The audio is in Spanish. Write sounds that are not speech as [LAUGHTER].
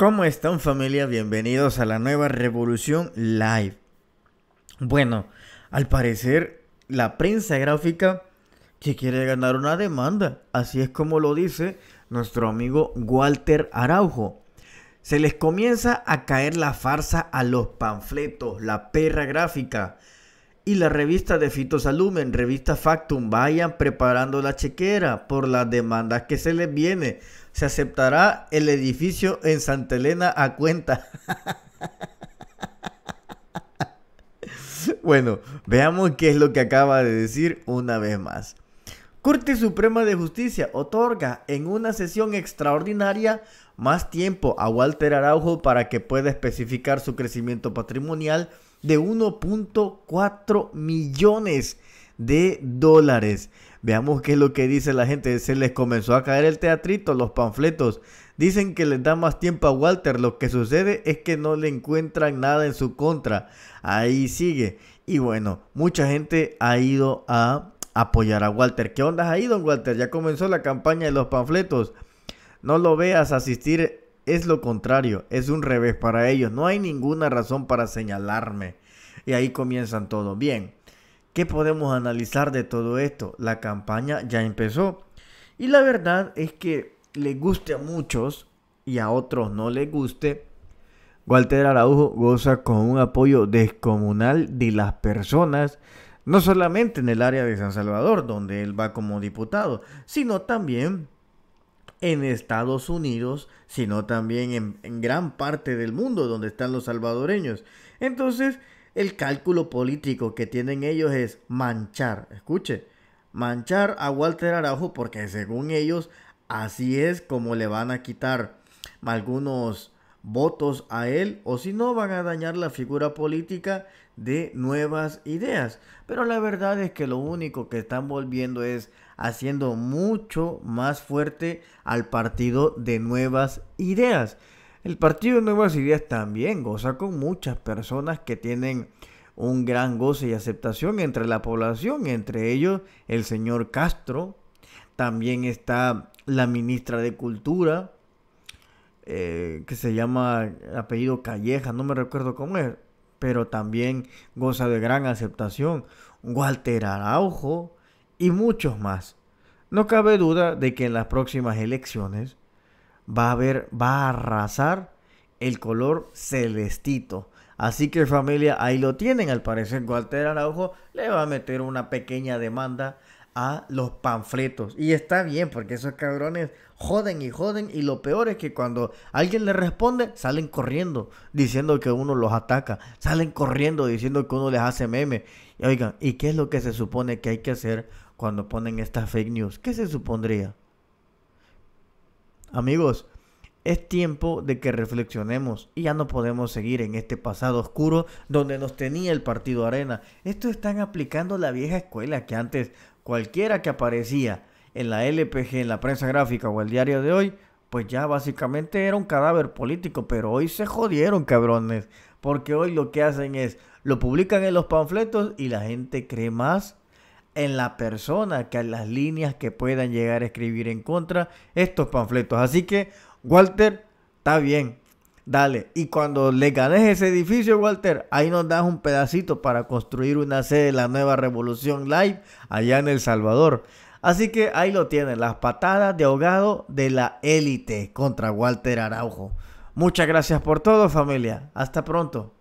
¿Cómo están familia? Bienvenidos a la nueva Revolución Live. Bueno, al parecer la prensa gráfica que quiere ganar una demanda, así es como lo dice nuestro amigo Walter Araujo. Se les comienza a caer la farsa a los panfletos, la perra gráfica, y la revista de Fitosalumen, revista Factum. Vayan preparando la chequera por las demandas que se les viene. Se aceptará el edificio en Santa Elena a cuenta. [LAUGHS] bueno, veamos qué es lo que acaba de decir una vez más. Corte Suprema de Justicia otorga en una sesión extraordinaria más tiempo a Walter Araujo para que pueda especificar su crecimiento patrimonial de 1.4 millones de dólares. Veamos qué es lo que dice la gente. Se les comenzó a caer el teatrito, los panfletos. Dicen que les da más tiempo a Walter. Lo que sucede es que no le encuentran nada en su contra. Ahí sigue. Y bueno, mucha gente ha ido a apoyar a Walter. ¿Qué onda ahí, don Walter? Ya comenzó la campaña de los panfletos. No lo veas asistir es lo contrario, es un revés para ellos. No hay ninguna razón para señalarme. Y ahí comienzan todo. Bien, ¿qué podemos analizar de todo esto? La campaña ya empezó. Y la verdad es que le guste a muchos y a otros no le guste, Walter Araujo goza con un apoyo descomunal de las personas, no solamente en el área de San Salvador, donde él va como diputado, sino también en Estados Unidos, sino también en, gran parte del mundo donde están los salvadoreños. Entonces, el cálculo político que tienen ellos es manchar, escuche, manchar a Walter Araujo porque según ellos, así es como le van a quitar algunos votos a él o si no van a dañar la figura política de nuevas ideas. Pero la verdad es que lo único que están volviendo es haciendo mucho más fuerte al partido de nuevas ideas. El partido de nuevas ideas también goza con muchas personas que tienen un gran goce y aceptación entre la población, entre ellos el señor Castro, también está la ministra de Cultura, eh, que se llama apellido Calleja, no me recuerdo cómo es, pero también goza de gran aceptación. Walter Araujo y muchos más. No cabe duda de que en las próximas elecciones va a haber, va a arrasar el color celestito. Así que familia, ahí lo tienen. Al parecer Walter Araujo le va a meter una pequeña demanda a los panfletos. Y está bien, porque esos cabrones joden y joden. Y lo peor es que cuando alguien le responde, salen corriendo diciendo que uno los ataca. Salen corriendo diciendo que uno les hace meme. Y oigan, ¿y qué es lo que se supone que hay que hacer cuando ponen estas fake news? ¿Qué se supondría? Amigos, es tiempo de que reflexionemos y ya no podemos seguir en este pasado oscuro donde nos tenía el partido arena. Esto están aplicando la vieja escuela que antes cualquiera que aparecía en la LPG, en la prensa gráfica o el diario de hoy, pues ya básicamente era un cadáver político, pero hoy se jodieron, cabrones, porque hoy lo que hacen es, lo publican en los panfletos y la gente cree más en la persona que en las líneas que puedan llegar a escribir en contra estos panfletos. Así que, Walter, está bien, Dale, y cuando le ganes ese edificio, Walter, ahí nos das un pedacito para construir una sede de la nueva Revolución Live allá en El Salvador. Así que ahí lo tienen, las patadas de ahogado de la élite contra Walter Araujo. Muchas gracias por todo, familia. Hasta pronto.